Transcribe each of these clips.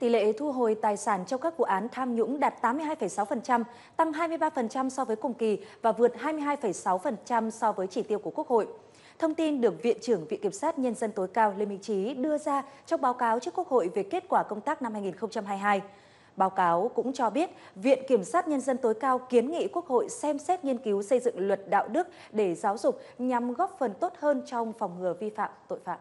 Tỷ lệ thu hồi tài sản trong các vụ án tham nhũng đạt 82,6%, tăng 23% so với cùng kỳ và vượt 22,6% so với chỉ tiêu của Quốc hội. Thông tin được Viện trưởng Viện Kiểm sát Nhân dân tối cao Lê Minh Trí đưa ra trong báo cáo trước Quốc hội về kết quả công tác năm 2022. Báo cáo cũng cho biết, Viện Kiểm sát Nhân dân tối cao kiến nghị Quốc hội xem xét nghiên cứu xây dựng luật đạo đức để giáo dục nhằm góp phần tốt hơn trong phòng ngừa vi phạm tội phạm.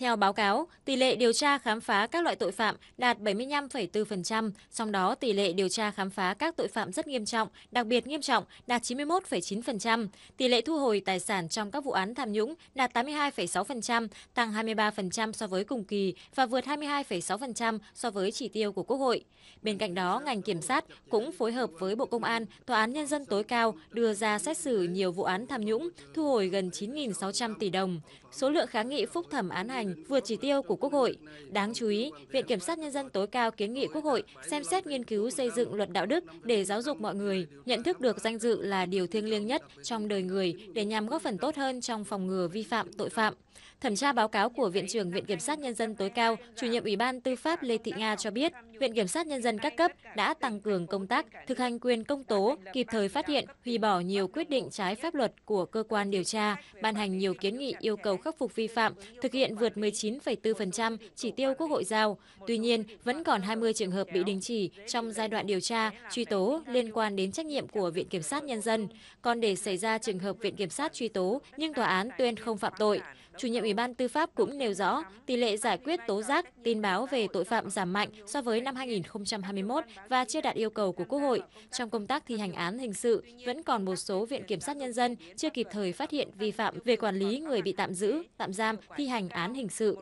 Theo báo cáo, tỷ lệ điều tra khám phá các loại tội phạm đạt 75,4%, trong đó tỷ lệ điều tra khám phá các tội phạm rất nghiêm trọng, đặc biệt nghiêm trọng đạt 91,9%, tỷ lệ thu hồi tài sản trong các vụ án tham nhũng đạt 82,6%, tăng 23% so với cùng kỳ và vượt 22,6% so với chỉ tiêu của Quốc hội. Bên cạnh đó, ngành kiểm sát cũng phối hợp với Bộ Công an, Tòa án Nhân dân tối cao đưa ra xét xử nhiều vụ án tham nhũng, thu hồi gần 9.600 tỷ đồng. Số lượng kháng nghị phúc thẩm án hành gần, vượt chỉ tiêu của Quốc hội. Đáng chú ý, Viện Kiểm sát Nhân dân tối cao kiến nghị Quốc hội xem xét nghiên cứu xây dựng luật đạo đức để giáo dục mọi người, nhận thức được danh dự là điều thiêng liêng nhất trong đời người để nhằm góp phần tốt hơn trong phòng ngừa vi phạm tội phạm. Thẩm tra báo cáo của Viện trưởng Viện Kiểm sát Nhân dân tối cao, chủ nhiệm Ủy ban Tư pháp Lê Thị Nga cho biết, Viện Kiểm sát Nhân dân các cấp đã tăng cường công tác thực hành quyền công tố, kịp thời phát hiện, hủy bỏ nhiều quyết định trái pháp luật của cơ quan điều tra, ban hành nhiều kiến nghị yêu cầu khắc phục vi phạm, thực hiện vượt 19,4% chỉ tiêu Quốc hội giao. Tuy nhiên, vẫn còn 20 trường hợp bị đình chỉ trong giai đoạn điều tra, truy tố liên quan đến trách nhiệm của Viện Kiểm sát Nhân dân. Còn để xảy ra trường hợp Viện Kiểm sát truy tố nhưng tòa án tuyên không phạm tội, Chủ nhiệm Ủy ban Tư pháp cũng nêu rõ, tỷ lệ giải quyết tố giác, tin báo về tội phạm giảm mạnh so với năm 2021 và chưa đạt yêu cầu của Quốc hội. Trong công tác thi hành án hình sự, vẫn còn một số Viện Kiểm sát Nhân dân chưa kịp thời phát hiện vi phạm về quản lý người bị tạm giữ, tạm giam, thi hành án hình sự.